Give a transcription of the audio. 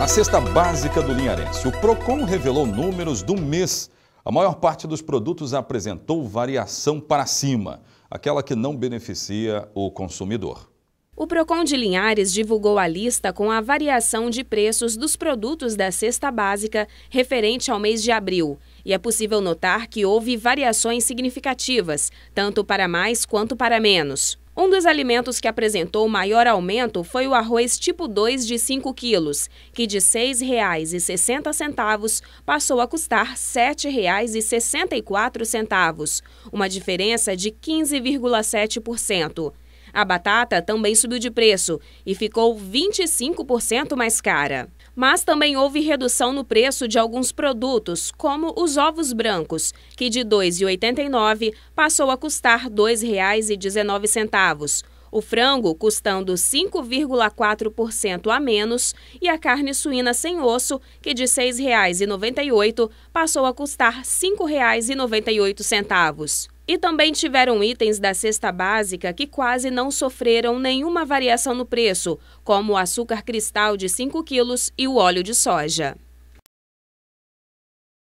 A cesta básica do Linharense. O Procon revelou números do mês. A maior parte dos produtos apresentou variação para cima, aquela que não beneficia o consumidor. O Procon de Linhares divulgou a lista com a variação de preços dos produtos da cesta básica referente ao mês de abril. E é possível notar que houve variações significativas, tanto para mais quanto para menos. Um dos alimentos que apresentou maior aumento foi o arroz tipo 2 de 5 quilos, que de R$ 6,60 passou a custar R$ 7,64, uma diferença de 15,7%. A batata também subiu de preço e ficou 25% mais cara. Mas também houve redução no preço de alguns produtos, como os ovos brancos, que de R$ 2,89 passou a custar R$ 2,19 o frango custando 5,4% a menos e a carne suína sem osso, que de R$ 6,98 passou a custar R$ 5,98. E também tiveram itens da cesta básica que quase não sofreram nenhuma variação no preço, como o açúcar cristal de 5 quilos e o óleo de soja.